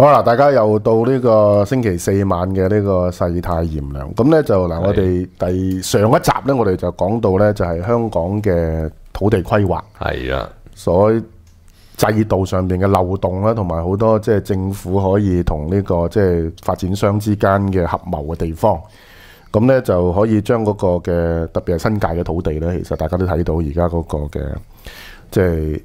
好啦，大家又到呢个星期四晚嘅呢个世态炎凉。咁呢就嗱，我哋第上一集呢我哋就讲到呢就系香港嘅土地规划，系啊，所制度上面嘅漏洞啦，同埋好多即系政府可以同呢个即系发展商之间嘅合谋嘅地方。咁呢就可以将嗰个嘅特别系新界嘅土地呢其实大家都睇到而家嗰个嘅即系。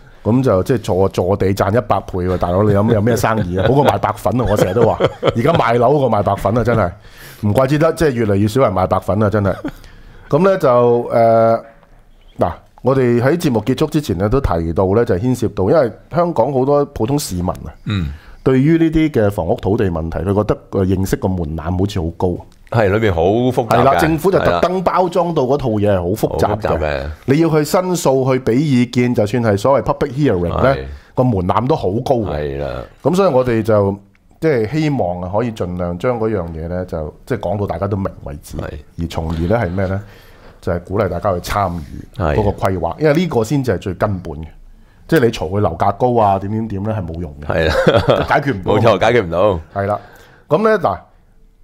咁就即系坐坐地賺一百倍喎，大佬你有有咩生意啊？好過賣白粉啊！我成日都話，而家賣樓過賣白粉啊，真係唔怪之得，即係越嚟越少人賣白粉啊，真係。咁呢就誒嗱，我哋喺節目結束之前咧都提到呢就牽涉到，因為香港好多普通市民啊，對於呢啲嘅房屋土地問題，佢覺得認識個門檻好似好高。系里面好复杂。系啦，政府就特登包装到嗰套嘢系好复杂嘅。你要去申诉去俾意见，就算系所谓 public hearing 咧，个门槛都好高嘅。系啦，咁所以我哋就即系希望啊，可以尽量将嗰样嘢咧，就即系讲到大家都明为止，而从而咧系咩咧，就系鼓励大家去参与嗰个规划，因为呢个先至系最根本嘅。即系你嘈佢楼价高啊，点点点咧系冇用嘅。系啊，解决唔到。冇錯，解决唔到。系啦，咁咧嗱。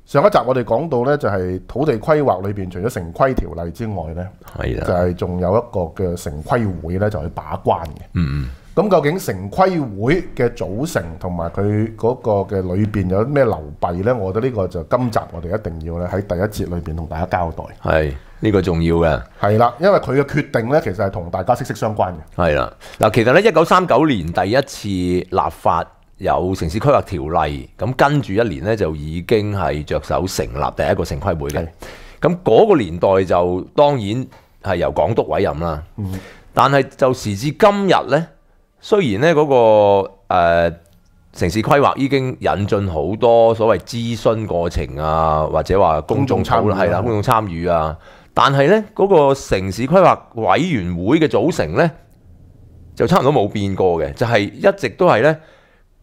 上一集我哋講到呢就係土地規劃裏面除咗城規條例之外呢就係仲有一個嘅城規會呢就去把關嘅。嗯咁究竟城規會嘅組成同埋佢嗰個嘅裏面有咩流弊呢我覺得呢個就今集我哋一定要咧喺第一節裏面同大家交代。係，呢個重要嘅。係啦，因為佢嘅決定呢其實係同大家息息相關嘅。係啦，嗱，其實呢一九三九年第一次立法。有城市規劃條例，咁跟住一年呢，就已經係着手成立第一個城規會嘅。咁嗰個年代就當然係由港督委任啦。嗯。但系就時至今日呢，雖然呢嗰個城市規劃已經引進好多所謂諮詢過程啊，或者話公眾參與係啦，公眾參與啊。但係呢嗰個城市規劃委員會嘅組成呢，就差唔多冇變過嘅，就係一直都係呢。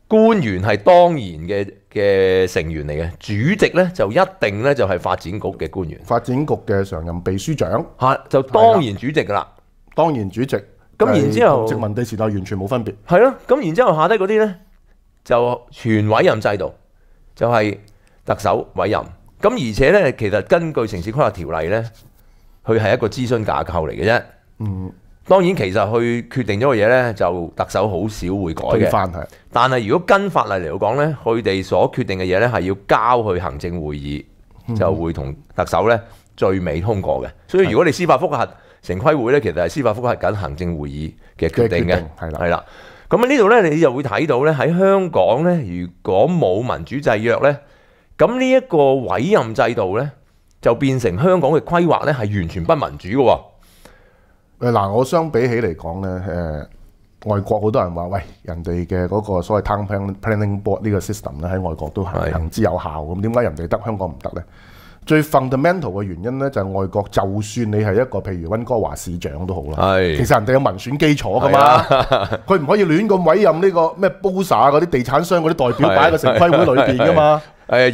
官员系当然嘅嘅成员嚟嘅，主席咧就一定咧就系发展局嘅官员，发展局嘅常任秘书长，吓就当然主席啦，当然主席。咁然之后殖民地时代完全冇分别，系咯。咁然之后下低嗰啲咧就全委任制度，就系特首委任。咁而且咧，其实根据城市规划条例咧，佢系一个咨询架构嚟嘅啫。嗯。當然，其實佢決定咗嘅嘢呢，就特首好少會改嘅。但係如果跟法例嚟講呢，佢哋所決定嘅嘢呢，係要交去行政會議，就會同特首呢最尾通過嘅。所以如果你司法覆核城規會呢，其實係司法覆核緊行政會議嘅決定嘅。係啦。係啦。咁呢度呢，你就會睇到呢，喺香港呢，如果冇民主制約呢，咁呢一個委任制度呢，就變成香港嘅規劃呢，係完全不民主嘅喎。嗱，我相比起嚟講咧，外國好多人話：喂，人哋嘅嗰個所謂 town planning board 呢個 system 咧，喺外國都行之有效。咁點解人哋得香港唔得咧？最 fundamental 嘅原因咧，就係外國就算你係一個譬如温哥華市長都好啦，其實人哋有民選基礎噶嘛，佢唔可以亂咁委任呢個咩 boss 嗰啲地產商嗰啲代表擺喺個城規會裏面噶嘛。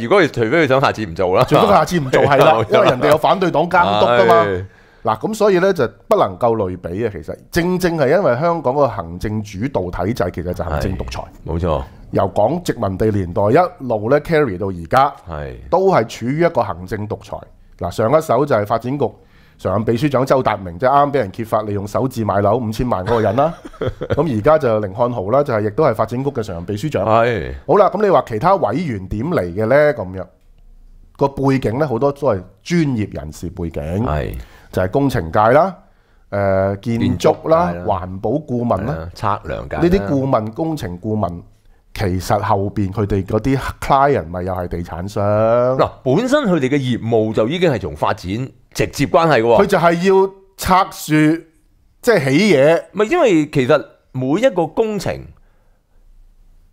如果除非你想下次唔做啦，除非下次唔做係啦，因為人哋有反對黨監督噶嘛。嗱，咁所以呢就不能夠類比啊！其實正正係因為香港個行政主導體制，其實就行政獨裁。冇錯，由港殖民地年代一路咧 carry 到而家，都係處於一個行政獨裁。嗱，上一手就係發展局常任秘書長周達明，即係啱俾人揭發利用手字買樓五千萬嗰個人啦。咁而家就凌漢豪啦，就係亦都係發展局嘅常任秘書長。係。好啦，咁你話其他委員點嚟嘅呢咁樣個背景呢好多都係專業人士背景。就係工程界啦，建築啦，環保顧問啦，測量界呢啲顧問工程顧問，其實後面佢哋嗰啲 client 咪又係地產商嗱，本身佢哋嘅業務就已經係從發展直接關係喎，佢就係要拆樹，即係起嘢，咪因為其實每一個工程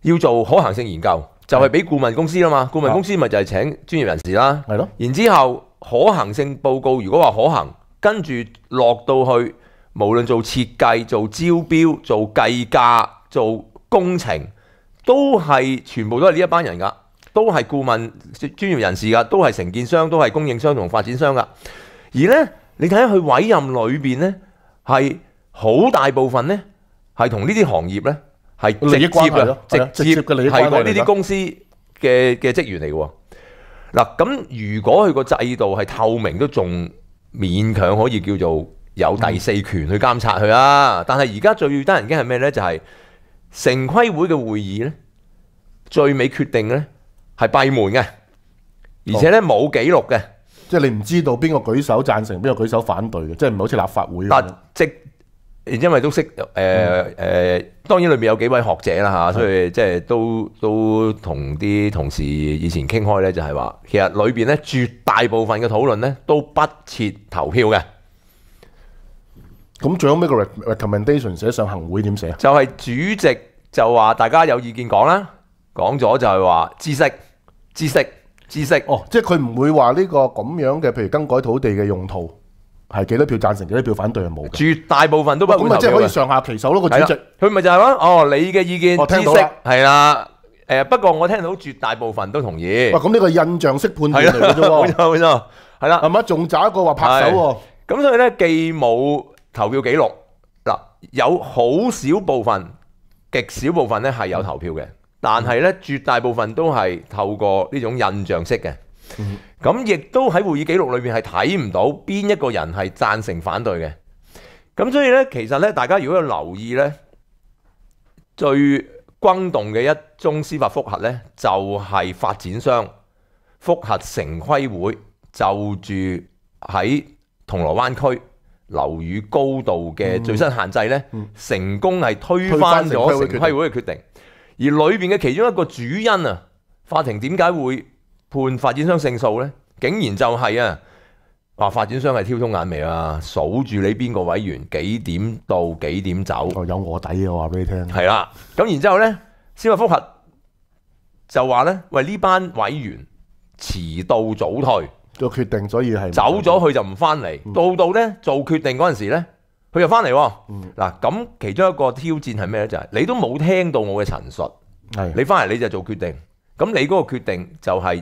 要做可行性研究，就係俾顧問公司啦嘛，顧問公司咪就係請專業人士啦，然之後可行性報告如果話可行。跟住落到去，無論做設計、做招標、做計價、做工程，都係全部都係呢一班人噶，都係顧問專業人士噶，都係承建商、都係供應商同發展商噶。而呢，你睇佢委任裏面呢，係好大部分呢，係同呢啲行業呢，係直接嘅，直接係呢啲公司嘅嘅職員嚟喎。嗱，咁如果佢個制度係透明，都仲～勉強可以叫做有第四權去監察佢啊。但係而家最得人驚係咩咧？就係城規會嘅會議咧，最尾決定咧係閉門嘅，而且咧冇記錄嘅，即係你唔知道邊個舉手贊成，邊個舉手反對嘅，即係唔好似立法會因為都識誒誒，當然裏面有幾位學者啦嚇，所以即係都都同啲同事以前傾開咧，就係話其實裏邊咧絕大部分嘅討論咧都不設投票嘅。咁最後咩個 recommendation 寫上行會點寫啊？就係主席就話大家有意見講啦，講咗就係話知識、知識、知識。哦，即係佢唔會話呢個咁樣嘅，譬如更改土地嘅用途。系几多票赞成，几多票反对系冇嘅，绝大部分都不会投咁咪即系可以上下其手咯？个主席佢咪就系咯？哦，你嘅意见，我听到啦。系啦，诶，不过我听到绝大部分都同意。咁呢个印象式判断嚟嘅啫喎。系 啦，咁咪仲找一个话拍手喎。咁所以咧，既冇投票记录，嗱，有好少部分，极少部分咧系有投票嘅，但系咧绝大部分都系透过呢种印象式嘅。咁亦都喺会议记录里边系睇唔到边一个人系赞成反对嘅，咁所以咧，其实咧，大家如果有留意咧，最轰动嘅一宗司法复核咧，就系发展商复核城规会就住喺铜锣湾区楼宇高度嘅最新限制咧，成功系推翻咗城规会嘅决定，而里边嘅其中一个主因啊，法庭点解会？判發展商勝訴咧，竟然就係啊话發展商係挑通眼眉啊，數住你邊個委員幾點到幾點走？有卧底嘅話俾你聽。係啦，咁然之后咧，司法复核就話咧，喂呢班委員遲到早退做決定，所以係走咗去就唔翻嚟。到到咧做決定嗰陣時咧，佢又翻嚟。嗱，咁其中一個挑戰係咩咧？就係你都冇聽到我嘅陳述，你翻嚟你就做決定。咁你嗰個決定就係。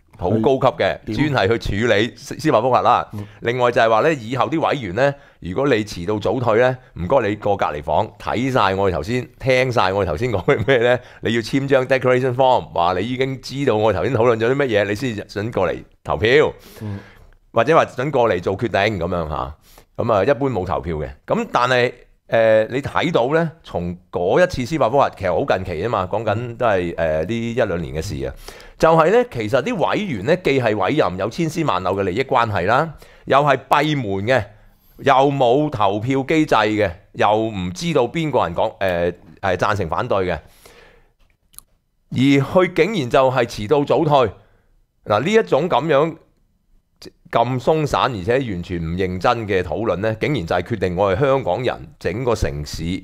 好高級嘅，專係去處理司法覆核啦。另外就係話咧，以後啲委員咧，如果你遲到早退咧，唔該你過隔離房睇晒我哋頭先聽晒我哋頭先講嘅咩咧，你要簽張 declaration form，話你已經知道我哋頭先討論咗啲乜嘢，你先想過嚟投票，或者話想過嚟做決定咁樣吓，咁啊，一般冇投票嘅。咁但係誒，你睇到咧，從嗰一次司法覆核，其實好近期啊嘛，講緊都係誒呢一兩年嘅事啊。就係咧，其實啲委員咧既係委任，有千絲萬縷嘅利益關係啦，又係閉門嘅，又冇投票機制嘅，又唔知道邊個人講，誒係贊成反對嘅，而佢竟然就係遲到早退。嗱，呢一種咁樣咁鬆散，而且完全唔認真嘅討論咧，竟然就係決定我哋香港人整個城市。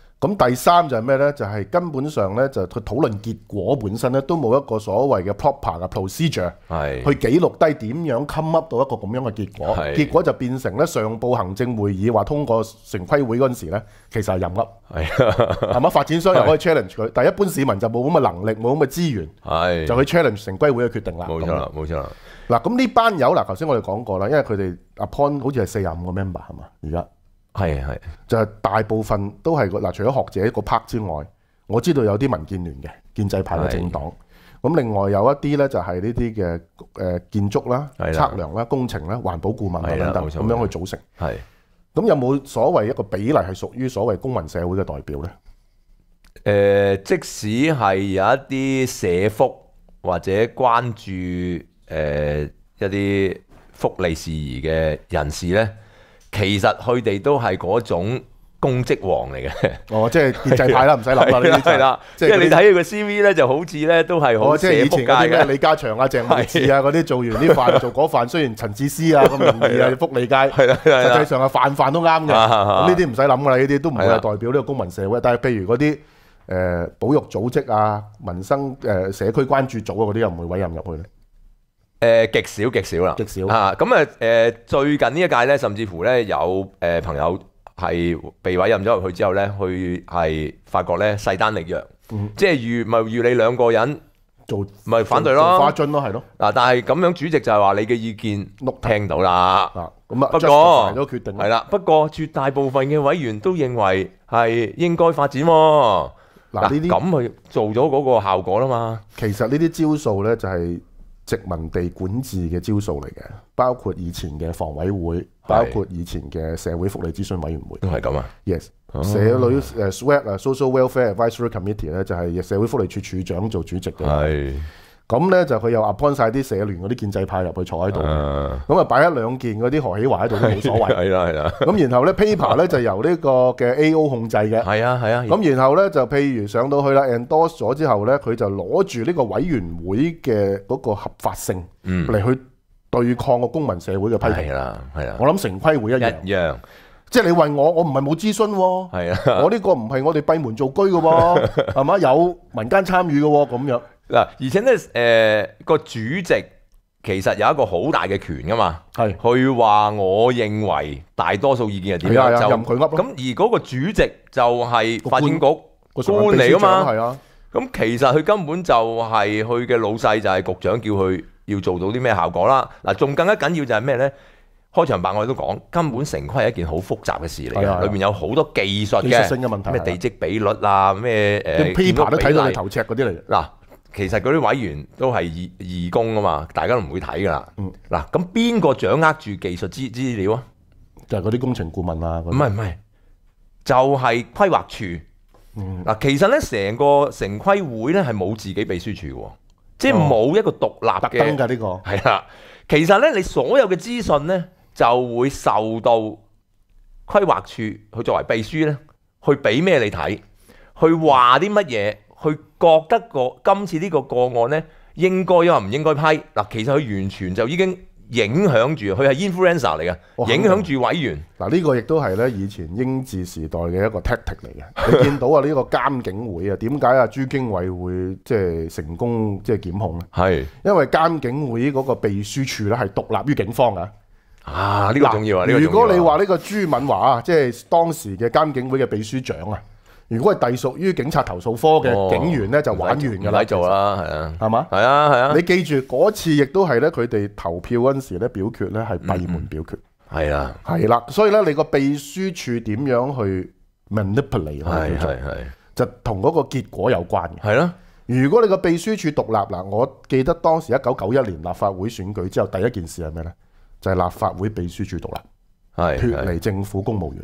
咁第三就係咩呢就係根本上呢就佢討論結果本身呢都冇一個所謂嘅 proper 嘅 procedure，係去記錄低點樣 come up 到一個咁樣嘅結果。係結果就變成呢上報行政會議話通過城規會嗰陣時咧，其實係任噏係係咪 發展商又可以 challenge 佢？但係一般市民就冇咁嘅能力，冇咁嘅資源，係就去 challenge 城規會嘅決定啦。冇錯啦，冇錯啦。嗱咁呢班友嗱，頭先我哋講過啦，因為佢哋阿 Pan 好似係四廿五個 member 係嘛，而家。系系就係大部分都係嗱，除咗學者個 part 之外，我知道有啲民建聯嘅建制派嘅政黨，咁另外有一啲咧就係呢啲嘅誒建築啦、測量啦、工程啦、環保顧問等等咁樣去組成。係咁有冇所謂一個比例係屬於所謂公民社會嘅代表咧？誒，即使係有一啲社福或者關注誒一啲福利事宜嘅人士咧。其实佢哋都系嗰种公职王嚟嘅，哦，即系建制派啦，唔使谂啦，系啦，即系你睇佢个 C V 咧，就好似咧都系，好即系以前啲咩李家祥啊、郑 文智啊嗰啲，做完呢饭做嗰饭，虽然陈志思啊咁容易啊，福利街，系实际上啊，饭饭都啱嘅，咁呢啲唔使谂噶啦，呢啲都唔会系代表呢个公民社会。但系譬如嗰啲诶保育组织啊、民生诶社区关注组啊嗰啲，又唔会委任入去咧。诶，极少极少啦，极少吓咁啊！诶，最近呢一届咧，甚至乎咧有诶朋友系被委任咗入去之后咧，去系发觉咧势单力弱，嗯，即系如咪如你两个人做咪反对咯，花樽咯系咯嗱，但系咁样主席就系话你嘅意见碌听到啦嗱，咁啊不过系啦，不过绝大部分嘅委员都认为系应该发展嗱，呢啲咁去做咗嗰个效果啦嘛，其实呢啲招数咧就系。殖民地管治嘅招數嚟嘅，包括以前嘅房委會，包括以前嘅社會福利諮詢委員會，都係咁啊。Yes，社會 Sweat s o c i a l Welfare Advisory Committee 咧就係社會福利處處長做主席嘅。咁咧就佢又 appoint 啲社聯嗰啲建制派入去坐喺度，咁啊擺一兩件嗰啲何喜華喺度都冇所謂。係啦係啦。咁然後咧 paper 咧 就由呢個嘅 A.O. 控制嘅。係啊係啊。咁然後咧就譬如上到去啦，endorse 咗之後咧，佢就攞住呢個委員會嘅嗰個合法性嚟去對抗個公民社會嘅批評。係啦係啦。我諗城規會一樣，一樣，即係你問我，我唔係冇諮詢喎。係啊，我呢個唔係我哋閉門造居嘅喎，係嘛？有民間參與嘅喎，咁樣。嗱，而且咧，誒個主席其實有一個好大嘅權噶嘛，系佢話，我認為大多數意見係點就任佢噏咁而嗰個主席就係发展局官嚟噶嘛，系啊。咁其實佢根本就係佢嘅老细就係局長叫佢要做到啲咩效果啦。嗱，仲更加緊要就係咩咧？開場白我哋都講，根本城规係一件好複雜嘅事嚟嘅，裏面有好多技術嘅咩地積比率啊，咩誒，paper 都睇到你頭赤嗰啲嚟。嗱其实嗰啲委员都系义义工啊嘛，大家都唔会睇噶啦。嗯，嗱，咁边个掌握住技术资资料啊？就系嗰啲工程顾问啊，唔系唔系，就系规划处。嗱，其实咧成个城规会咧系冇自己秘书处喎，即系冇一个独立嘅。特登噶呢个系啦。其实咧你所有嘅资讯咧就会受到规划处去作为秘书咧去俾咩你睇，去话啲乜嘢。覺得個今次呢個個案呢應該啊唔應該批嗱，其實佢完全就已經影響住佢係 influencer 嚟嘅，影響住委員嗱呢個亦都係呢以前英治時代嘅一個 tactic 嚟嘅。你見到啊呢個監警會啊，點解啊朱經委會即係成功即係檢控咧？係因為監警會嗰個秘書處咧係獨立於警方啊。啊，呢個重要啊！如果你話呢個朱敏華啊，即係當時嘅監警會嘅秘書長啊。如果係隸屬於警察投訴科嘅警員咧，就玩完㗎啦！唔做啦，係啊，係嘛？係啊，係啊！你記住嗰次亦都係咧，佢哋投票嗰時咧，表決咧係閉門表決，係啊，係啦，所以咧，你個秘書處點樣去 manipulate 係係係，就同嗰個結果有關嘅。係啦，如果你個秘書處獨立嗱，我記得當時一九九一年立法會選舉之後，第一件事係咩咧？就係立法會秘書處獨立，脫脱離政府公務員。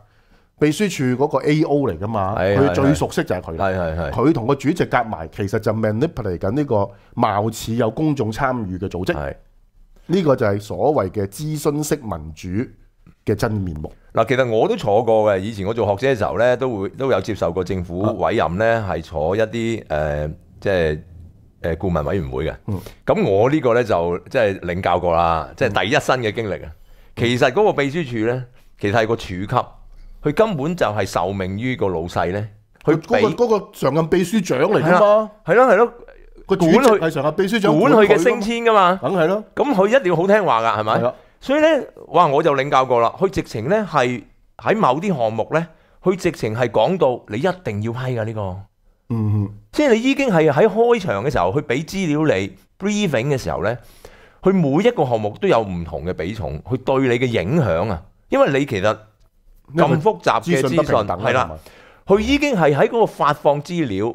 秘書處嗰個 A.O. 嚟噶嘛？佢最熟悉就係佢。佢同個主席夾埋，其實就 manipulate 緊呢個貌似有公眾參與嘅組織。呢個就係所謂嘅諮詢式民主嘅真面目。嗱，其實我都坐過嘅。以前我做學者嘅時候咧，都會都有接受過政府委任咧，係坐一啲即系誒顧問委員會嘅。咁我呢個咧就即係領教過啦，即系第一新嘅經歷啊。其實嗰個秘書處咧，其實係個處級。佢根本就系受命于个老细呢。佢嗰个常任秘书长嚟噶嘛？系咯系咯，佢管系常任秘书长管佢嘅升迁噶嘛？梗系咯，咁佢一定要好听话噶，系咪？所以呢哇！我就领教过啦，佢直情呢系喺某啲项目呢佢直情系讲到你一定要批噶呢个，嗯，即系你已经系喺开场嘅时候去俾资料你 breathing 嘅时候呢佢每一个项目都有唔同嘅比重，佢对你嘅影响啊，因为你其实。咁复杂嘅资讯系啦，佢已经系喺嗰个发放资料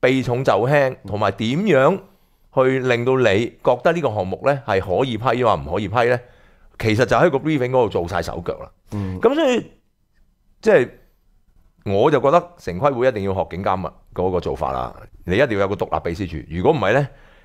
避重就轻，同埋点样去令到你觉得呢个项目呢系可以批或唔可以批呢？其实就喺个 briefing 嗰度做晒手脚啦。嗯，咁所以即系我就觉得城规会一定要学警监物嗰个做法啦。你一定要有个独立秘书处，如果唔系呢。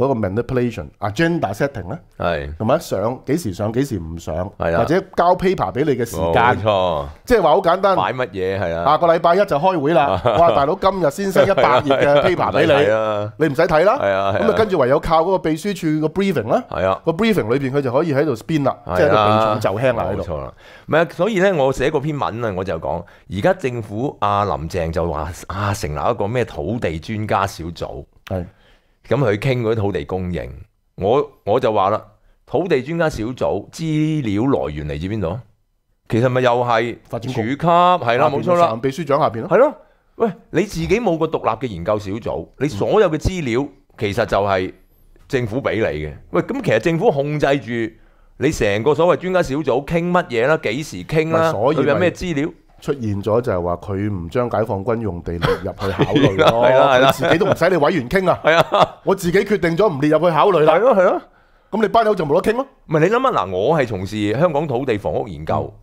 嗰個 manipulation、agenda setting 咧，係同埋上幾時上幾時唔上，或者交 paper 俾你嘅時間，即係話好簡單。買乜嘢係啊？下個禮拜一就開會啦！哇，大佬今日先生一百頁嘅 paper 俾你，你唔使睇啦。係啊，咁啊跟住唯有靠嗰個秘書處個 b r i e f i n g 啦。係啊，個 b r i e f i n g 裏邊佢就可以喺度 spin 啦，即係避重就輕啦。冇錯啦，唔係啊，所以咧我寫嗰篇文啊，我就講而家政府阿林鄭就話啊成立一個咩土地專家小組係。咁佢傾嗰啲土地供應，我我就話啦，土地專家小組資料來源嚟自邊度？其實咪又係發展署級，係啦，冇錯啦，秘書長下邊咯，係咯。喂，你自己冇個獨立嘅研究小組，你所有嘅資料其實就係政府俾你嘅。喂，咁其實政府控制住你成個所謂專家小組傾乜嘢啦，幾時傾啦，所以有咩資料？出現咗就係話佢唔將解放軍用地列入去考慮咯，啦。自己都唔使你委員傾啊，我自己決定咗唔列入去考慮啦。係咯，係咯，咁你班友就冇得傾咯。唔係你諗下嗱，我係從事香港土地房屋研究，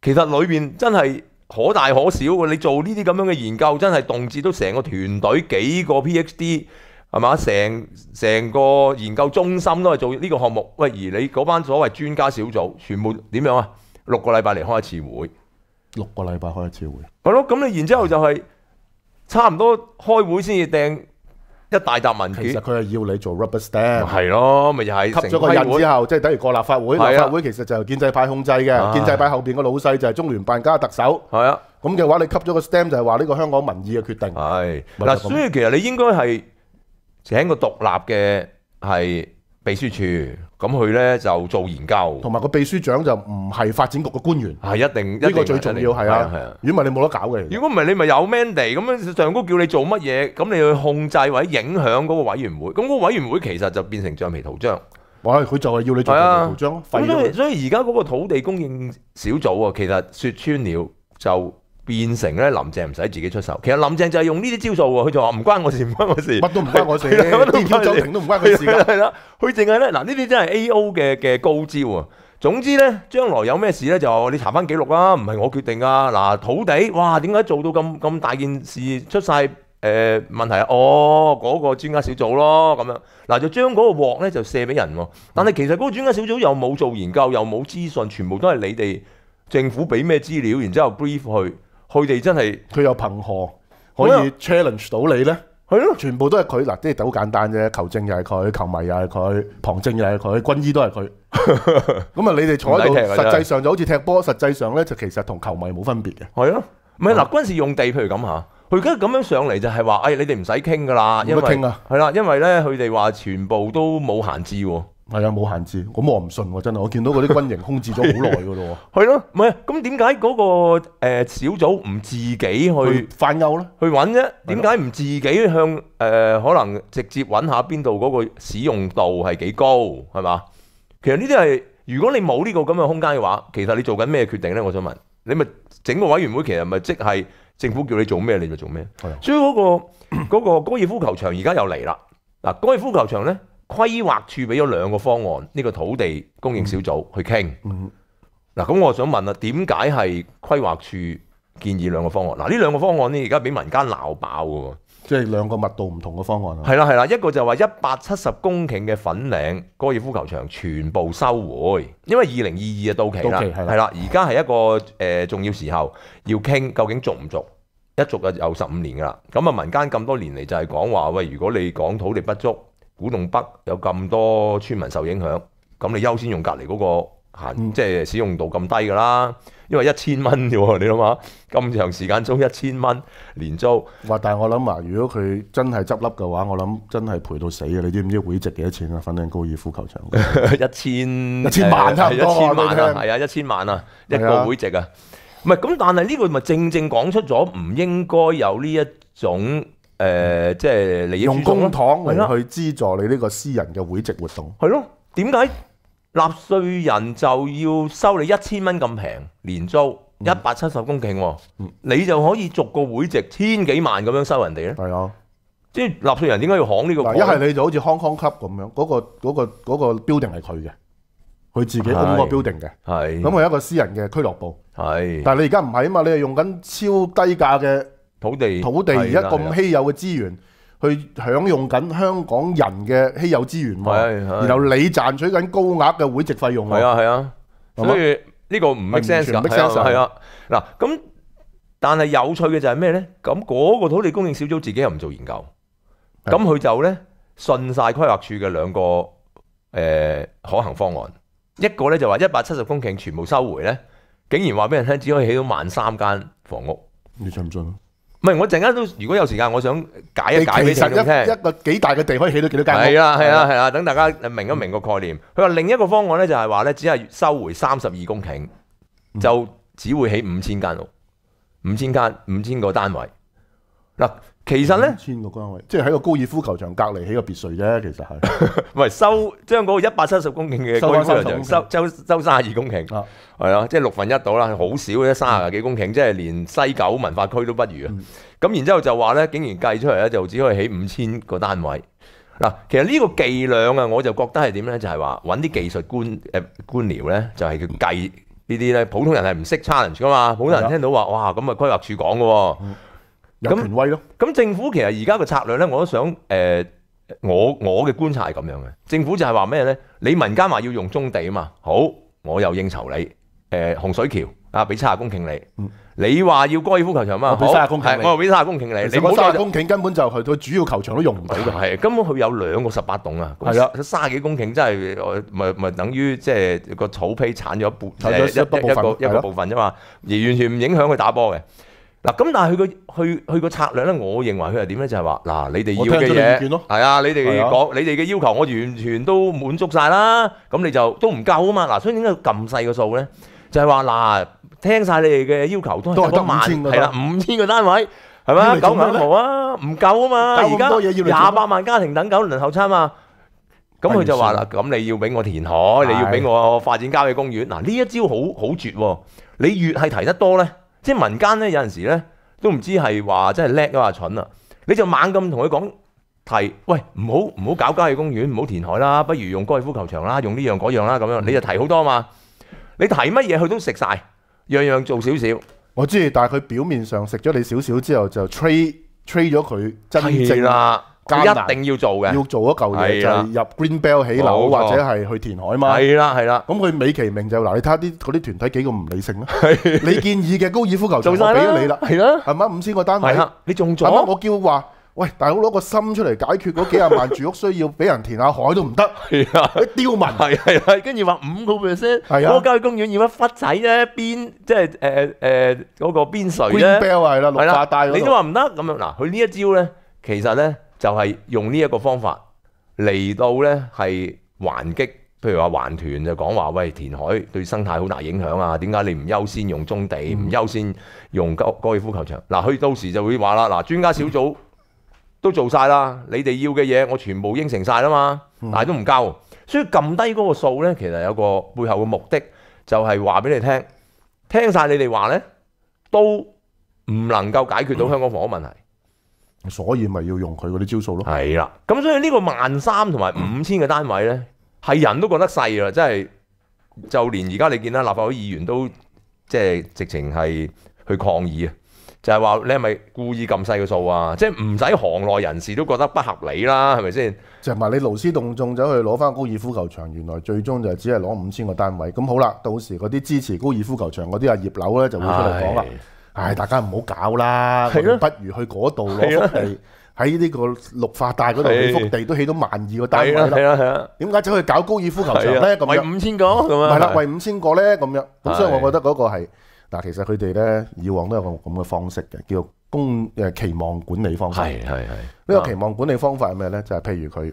其實裏面真係可大可小㗎。你做呢啲咁樣嘅研究，真係動輒都成個團隊幾個 PHD 係嘛？成成個研究中心都係做呢個項目。喂，而你嗰班所謂專家小組，全部點樣啊？六個禮拜嚟開一次會。六个礼拜开一次会，系咯，咁你然之后就系差唔多开会先至订一大沓文件。其实佢系要你做 rubber stamp，系咯，咪又系吸咗个印之后，即系等于个立法会，立法会其实就建制派控制嘅，建制派后边个老细就系中联办加特首。系啊，咁嘅话你吸咗个 stamp 就系话呢个香港民意嘅决定。系嗱，所以其实你应该系请个独立嘅系。秘书处咁佢呢就做研究，同埋个秘书长就唔系发展局嘅官员，系一定呢个最重要系啊，如果唔系你冇得搞嘅。如果唔系你咪有 mandy 咁样上高叫你做乜嘢，咁你去控制或者影响嗰个委员会，咁个委员会其实就变成橡皮图章。喂，佢就系要你做橡皮图章所以而家嗰个土地供应小组啊，其实说穿了就。變成咧林鄭唔使自己出手，其實林鄭就係用呢啲招數喎，佢就話唔關我事，唔關我事，乜都唔關我事，都唔關佢事，係啦，佢淨係咧嗱呢啲真係 A.O. 嘅嘅高招啊！總之咧，將來有咩事咧就你查翻記錄啦，唔係我決定啊！嗱土地，哇點解做到咁咁大件事出晒誒問題啊？哦，嗰個專家小組咯咁樣，嗱就將嗰個鑊咧就卸俾人喎。但係其實嗰個專家小組又冇做研究，又冇資訊，全部都係你哋政府俾咩資料，然之後 brief 去。佢哋真系佢有憑何可以 challenge 到你呢係咯，全部都係佢嗱，即係好簡單啫。球證又係佢，球迷又係佢，旁證又係佢，軍醫都係佢。咁啊，你哋坐喺度，實際上就好似踢波，實際上呢就其實同球迷冇分別嘅。係咯，唔係嗱，軍事用地譬如咁嚇，佢而家咁樣上嚟就係話，哎，你哋唔使傾噶啦，因為係啦，因為呢，佢哋話全部都冇閒置喎。系啊，冇限制，咁我唔信喎，真系，我见到嗰啲军营空置咗好耐噶咯。系 咯，唔系，咁点解嗰个诶小组唔自己去翻悠咧？去揾啫，点解唔自己向诶可能直接揾下边度嗰个使用度系几高？系嘛？其实呢啲系如果你冇呢个咁嘅空间嘅话，其实你做紧咩决定咧？我想问，你咪整个委员会其实咪即系政府叫你做咩你就做咩？所以嗰个嗰个高尔夫球场而家又嚟啦。嗱，高尔夫球场咧。規劃處俾咗兩個方案，呢個土地供應小組去傾。嗱，咁我想問啦，點解係規劃處建議兩個方案？嗱，呢兩個方案呢，而家俾民間鬧爆嘅喎，即係兩個密度唔同嘅方案系係啦係啦，一個就係話一百七十公頃嘅粉嶺高爾夫球場全部收回，因為二零二二啊到期啦，係啦，而家係一個誒重要時候要傾，究竟續唔續？一續啊有十五年噶啦。咁啊，民間咁多年嚟就係講話喂，如果你講土地不足。古洞北有咁多村民受影響，咁你優先用隔離嗰個行，即系使用度咁低噶啦，因為一千蚊啫喎，你諗下咁長時間租一千蚊年租。哇！但係我諗啊，如果佢真係執笠嘅話，我諗真係賠到死啊！你知唔知會值幾多錢啊？反正高爾夫球場 一千一千萬差唔 多，一千萬啊，系啊，一千万啊，一個會值啊。唔係咁，但係呢個咪正正講出咗唔應該有呢一種。即係利用公帑嚟去資助你呢個私人嘅會籍活動。係咯，點解納税人就要收你一千蚊咁平年租一百七十公頃喎？你就可以逐個會籍千幾萬咁樣收人哋咧？係啊，即係納税人點解要行呢個？一係你就好似康康級咁樣，嗰個嗰個嗰個標定係佢嘅，佢自己安個 building 嘅。係咁，佢一個私人嘅俱樂部。係，但係你而家唔係啊嘛，你係用緊超低價嘅。土地土地而家咁稀有嘅資源，去享用緊香港人嘅稀有資源，然後你賺取緊高額嘅會籍費用，係啊係啊，所以呢個唔係完全噶係啊嗱咁，但係有趣嘅就係咩呢咁嗰個土地供應小組自己又唔做研究，咁佢就呢信晒規劃處嘅兩個可行方案，一個呢就話一百七十公頃全部收回呢竟然話俾人聽只可以起到萬三間房屋，你信唔信唔係，我陣間都如果有時間，我想解一解俾你聽。一個幾大嘅地可以起到幾多間屋？係啊，係啊，係啊，等大家明一明個概念。佢話另一個方案咧，就係話咧，只係收回三十二公頃，就只會起五千間屋，五千間五千個單位。嗱，其實咧，千個單位，即係喺個高爾夫球場隔離起個別墅啫。其實係，唔收將嗰個一百七十公頃嘅規劃，收就收十二公顷。係啊，即係六分一到啦，好少啫，十幾公顷即係連西九文化區都不如啊。咁然之後就話咧，竟然計出嚟咧就只可以起五千個單位。嗱，其實呢個伎量啊，我就覺得係點咧？就係話揾啲技術官官僚咧，就係佢計呢啲咧。普通人係唔識 challenge 噶嘛？普通人聽到話哇，咁啊規劃處講㗎喎。有權威咯，咁政府其實而家個策略咧，我都想誒，我我嘅觀察係咁樣嘅。政府就係話咩咧？你民間話要用中地啊嘛，好，我又應酬你誒，洪水橋啊，俾卅公頃你。你話要高爾夫球場啊嘛，公係，我又俾卅公頃你。你卅公頃根本就係佢主要球場都用唔到嘅，係根本佢有兩個十八棟啊，係啊，卅幾公頃真係咪咪等於即係個草皮剷咗一半，一一部分，一個部分啫嘛，而完全唔影響佢打波嘅。嗱，咁但係佢個佢佢個策略咧，我認為佢係點咧？就係話嗱，你哋要嘅嘢，係啊，你哋講你哋嘅要求，我完全都滿足晒啦。咁你就都唔夠啊嘛。嗱，所以點解咁細個數咧？就係話嗱，聽晒你哋嘅要求，都係得萬，係啦，五千個單位，係咪？九五冇啊，唔夠啊嘛。而家廿八萬家庭等九輪後餐嘛。咁佢就話啦，咁你要俾我填海，你要俾我發展郊野公園。嗱，呢一招好好絕喎。你越係提得多咧。即係民間咧，有陣時咧都唔知係話真係叻啊話蠢啊！你就猛咁同佢講提，喂唔好唔好搞郊野公園，唔好填海啦，不如用高尔夫球場啦，用呢樣嗰樣啦，咁樣你就提好多嘛！你提乜嘢佢都食晒，樣樣做少少。我知，但係佢表面上食咗你少少之後，就 trade trade 咗佢真正啦。一定要做嘅，要做一嚿嘢就系入 Green Bell 起楼或者系去填海嘛。系啦系啦，咁佢美其名就嗱，你睇下啲嗰啲团体几个唔理性咯。你 建议嘅高尔夫球場就俾咗你啦，系啦，系咪五千个单，位？你仲做？我叫话喂？大佬攞个心出嚟解决嗰几廿万住屋需要，俾人填下海都唔得，系啊，刁民。系系跟住话五个 percent，我郊野公园要乜忽仔咧，边即系诶诶嗰个边水 Green Bell 系啦，绿亚帶你都话唔得咁样嗱，佢呢一招咧，其实咧。就係用呢一個方法嚟到呢係還擊，譬如話還團就講話，喂填海對生態好大影響啊，點解你唔優先用中地，唔優先用高高爾夫球場？嗱，佢到時就會話啦，嗱專家小組都做晒啦，你哋要嘅嘢我全部應承晒啦嘛，但係都唔夠，所以撳低嗰個數咧，其實有個背後嘅目的就係話俾你聽，聽晒你哋話咧都唔能夠解決到香港房屋問題。所以咪要用佢嗰啲招數咯。系啦，咁所以呢個萬三同埋五千嘅單位咧，係人都覺得細啦，即係就連而家你見啦，立法會議員都即係直情係去抗議啊，就係話你係咪故意咁細嘅數啊？即係唔使行內人士都覺得不合理啦，係咪先？就系你勞师動眾走去攞翻高爾夫球場，原來最終就只係攞五千個單位。咁好啦，到時嗰啲支持高爾夫球場嗰啲阿葉柳咧就會出嚟講啦。唉，大家唔好搞啦，不如去嗰度攞地喺呢个绿化带嗰度起幅地，都起到萬二喎。點解走去搞高爾夫球場咧？咪五千個，系啦，為五千個咧咁樣。咁所以，我覺得嗰個係嗱，其實佢哋咧以往都有個咁嘅方式嘅，叫公期望管理方式。呢個期望管理方法係咩咧？就係譬如佢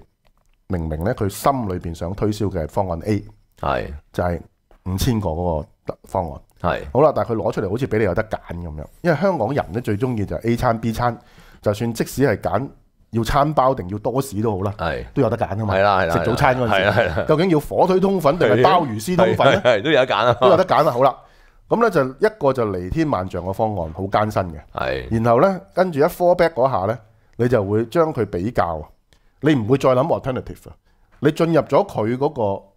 明明咧，佢心裏面想推銷嘅方案 A 就係五千個嗰個方案。系好啦，但佢攞出嚟好似俾你有得揀咁樣，因為香港人咧最中意就係 A 餐 B 餐，就算即使係揀要餐包定要多士都好啦，都有得揀噶嘛。係啦係啦，食早餐嗰時，究竟要火腿通粉定係鮑魚絲通粉呢都有得揀啦，都有得揀啦。好啦，咁咧就一個就離天萬象嘅方案，好艱辛嘅。然後咧跟住一 four back 嗰下咧，你就會將佢比較，你唔會再諗 alternative，你進入咗佢嗰個。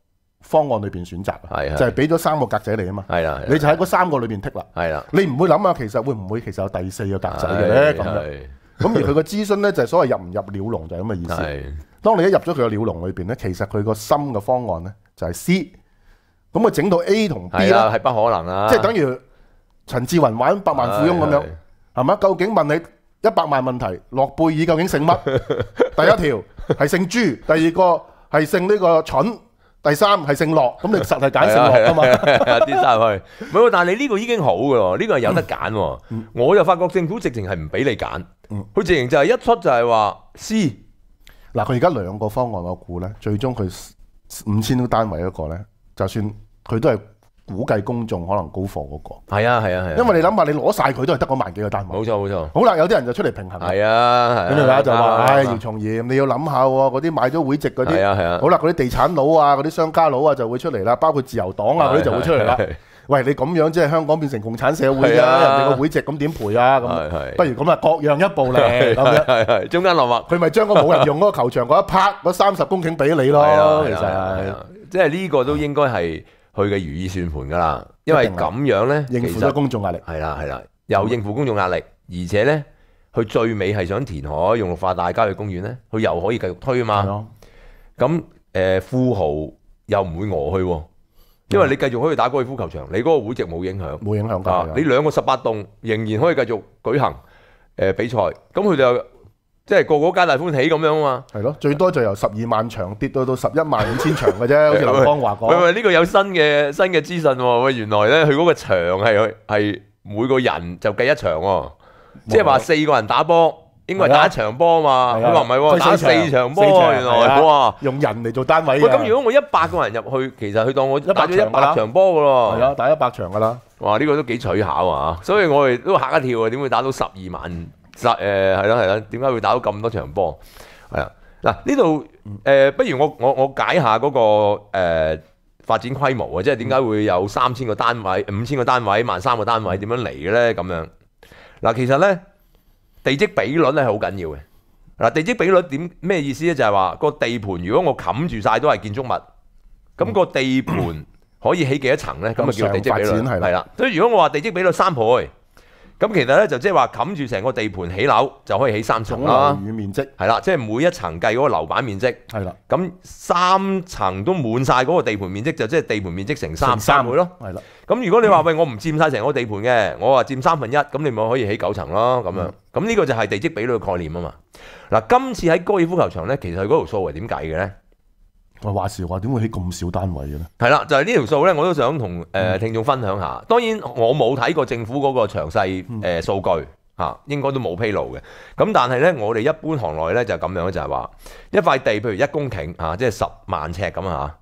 方案裏面選擇就係俾咗三個格仔你啊嘛，你就喺嗰三個裏面剔啦。你唔會諗下其實會唔會其實有第四個格仔嘅咧咁咁而佢個諮詢呢就係所謂入唔入鳥籠就係咁嘅意思。當你一入咗佢個鳥籠裏面呢其實佢個心嘅方案呢就係 C，咁啊整到 A 同 B 啦，係不可能啦。即係等於陳志雲玩《百萬富翁》咁樣係嘛？究竟問你一百萬問題，諾貝爾究竟姓乜？第一條係姓豬，第二個係姓呢個蠢。第三係剩落，咁你實係揀剩落啊嘛，跌曬去。唔但係你呢個已經好㗎喎，呢個係有得揀。我就發覺政府直情係唔俾你揀，佢直情就係一出就係話 C。嗱，佢而家兩個方案，我估咧，最終佢五千呎單位一個咧，就算佢都係。估計公眾可能高貨嗰個，係啊係啊係，因為你諗下，你攞晒佢都係得嗰萬幾個單位。冇錯冇錯。好啦，有啲人就出嚟平衡。係啊係啊，咁啊就話：唉，姚崇賢，你要諗下喎，嗰啲買咗會籍嗰啲。係啊係啊。好啦，嗰啲地產佬啊，嗰啲商家佬啊就會出嚟啦，包括自由黨啊嗰啲就會出嚟啦。喂，你咁樣即係香港變成共產社會啊？人哋個會籍咁點賠啊？咁不如咁啊，各樣一步嚟中間落墨，佢咪將個冇人用嗰個球場嗰一拍嗰三十公頃俾你咯。其實即係呢個都應該係。佢嘅如意算盤㗎啦，因為咁樣咧，压力，系啦係啦，又應付公众壓力，而且咧，佢最尾係想填海、绿化、大郊野公園咧，佢又可以繼續推啊嘛。咁誒富豪又唔會餓去，因為你繼續可以打高尔夫球場，你嗰個會籍冇影響，冇影響㗎。你兩個十八棟仍然可以繼續舉行誒比賽，咁佢就。即系个个皆大欢喜咁样嘛，系咯，最多就由十二万场跌到到十一万五千场嘅啫，好似刘方华讲。喂喂，呢个有新嘅新嘅资讯喎，原来咧佢嗰个场系系每个人就计一场喎，即系话四个人打波，应该系打一场波啊嘛。佢话唔系，打四场波，原来哇，用人嚟做单位咁如果我一百个人入去，其实佢当我一百一百场波噶咯，系啊，打一百场噶啦。哇，呢个都几取巧啊，所以我哋都吓一跳啊，点会打到十二万？就誒係啦係啦，點解會打到咁多場波？係啊，嗱呢度誒，不如我我我解下嗰個誒發展規模啊，即係點解會有三千個單位、五千個單位、萬三個單位點樣嚟嘅咧？咁樣嗱，其實咧地積比率咧係好緊要嘅。嗱，地積比率點咩意思咧？就係話個地盤如果我冚住晒都係建築物，咁個地盤可以起幾多層咧？咁啊叫地積比率係啦。所以如果我話地積比率三倍。咁其實咧就即係話冚住成個地盤起樓就可以起三層啦。總面積係啦，即係每一層計嗰個樓板面積。係啦，咁三層都滿晒嗰個地盤面積，就即係地盤面積成三。三倍咯，係啦。咁如果你話喂我唔佔晒成個地盤嘅，我話佔三分一，咁你咪可以起九層咯，咁樣。咁呢個就係地積比率概念啊嘛。嗱，今次喺高爾夫球場咧，其實佢嗰條數係點計嘅咧？话时话点会起咁少单位嘅咧？系啦，就系呢条数咧，我都想同诶听众分享下。当然我冇睇过政府嗰个详细诶数据吓，应该都冇披露嘅。咁但系咧，我哋一般行内咧就咁样，就系话一块地，譬如一公顷吓，即系十万尺咁吓。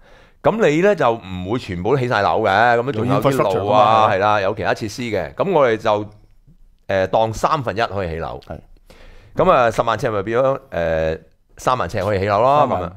咁你咧就唔会全部都起晒楼嘅，咁样仲有啲路啊，系啦，有其他设施嘅。咁我哋就诶当三分一可以起楼，咁啊十万尺咪变咗诶三万尺可以起楼咯咁样。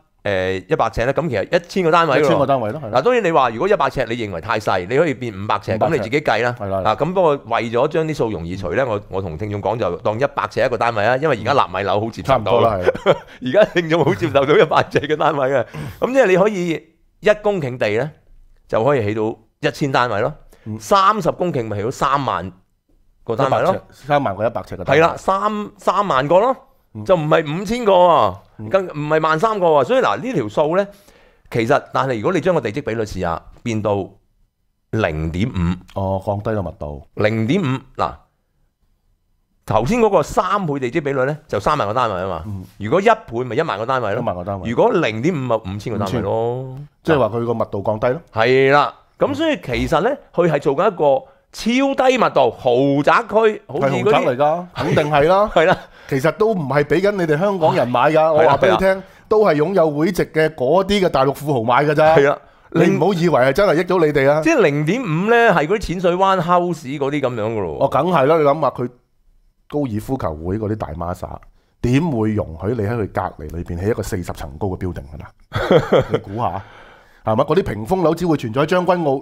诶一百尺咧，咁其實一千個單位一千个单位咯，嗱當然你話如果一百尺你認為太細，你可以變五百尺，咁你自己計啦。系啦。嗱咁不過為咗將啲數容易除咧，我我同聽眾講就當一百尺一個單位啦，因為而家纳米樓好接受到。差唔多啦，而家听众好接受到一百尺嘅單位嘅，咁即係你可以一公頃地咧，就可以起到一千單位咯。三十公頃咪起到三萬個單位咯。三萬個一百尺嘅。係啦，三三萬個咯。就唔係五千個喎，更唔係萬三個喎，所以嗱呢條數咧，其實但係如果你將個地積比率試下變到零點五，哦，降低個密度，零點五嗱，頭先嗰個三倍地積比率咧就三萬個單位啊嘛，如果一倍咪一萬個單位咯，万个单位，如果零點五咪五千個單位咯，即係話佢個密度降低咯，係啦，咁所以其實咧佢係做緊一個。超低密度豪宅區，好豪宅嚟噶，肯定系啦。系啦，其實都唔係俾緊你哋香港人買噶，我話俾你聽，都係擁有會籍嘅嗰啲嘅大陸富豪買㗎咋。系啊，你唔好以為係真係益到你哋啊。即係零點五咧，係嗰啲淺水灣 house 嗰啲咁樣噶咯。哦，梗係啦，你諗下佢高爾夫球會嗰啲大媽 a 點會容許你喺佢隔離裏邊起一個四十層高嘅標定㗎啦？你估下係嘛？嗰啲屏風樓只會存在將軍澳。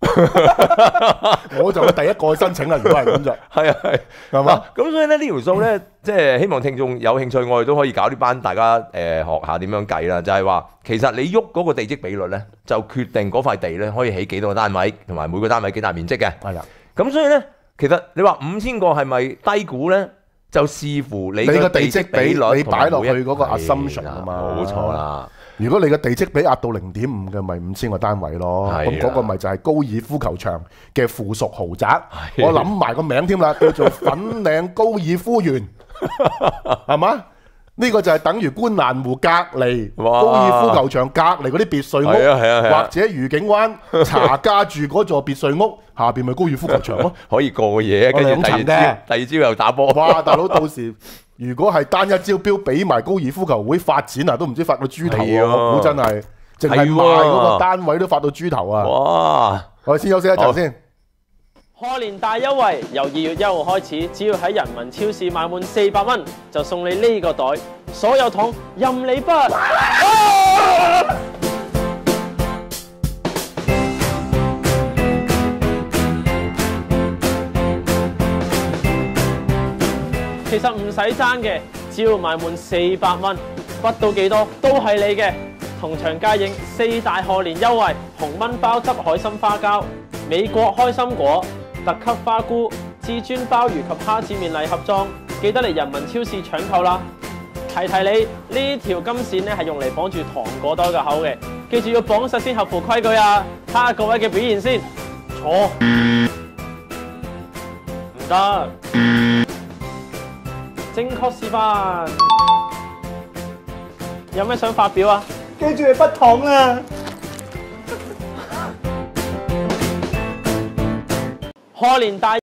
我就系第一个申请啦，如果系咁就系 啊系，系嘛，咁所以咧呢条数咧，即系希望听众有兴趣，我哋都可以搞呢班，大家诶学下点样计啦。就系话，其实你喐嗰个地积比率咧，就决定嗰块地咧可以起几多个单位，同埋每个单位几大面积嘅。系啦，咁所以咧，其实你话五千个系咪低估咧，就视乎你个地积比率，你摆落去嗰个 assumption 啊嘛，冇错啦。如果你嘅地積比壓到零點五嘅，咪五千個單位咯。咁嗰個咪就係高爾夫球場嘅附屬豪宅。我諗埋個名添啦，叫做粉嶺高爾夫園，係嘛？呢個就係等於觀瀾湖隔離高爾夫球場隔離嗰啲別墅屋，或者御景灣 茶家住嗰座別墅屋下面咪高爾夫球場咯。可以過夜，跟住第二第二招又打波。哇！大佬到時～如果係單一招標俾埋高爾夫球會發展啊，都唔知發到豬頭啊！我估真係，淨係賣嗰個單位都發到豬頭啊！哇！我先休息一陣先。開年大優惠，由二月一號開始，只要喺人民超市買滿四百蚊，就送你呢個袋，所有桶任你揈。其实唔使争嘅，只要埋满四百蚊，不到几多都系你嘅。同场加映四大贺年优惠：红炆包汁海参花胶、美国开心果、特级花菇、至尊鲍鱼及虾子面礼盒装。记得嚟人民超市抢购啦！提提你呢条金线咧，系用嚟绑住糖果袋嘅口嘅，记住要绑实先合乎规矩啊！睇下各位嘅表现先，坐唔得。正確示翻，有咩想發表啊？記住你不妥啊！學 年大。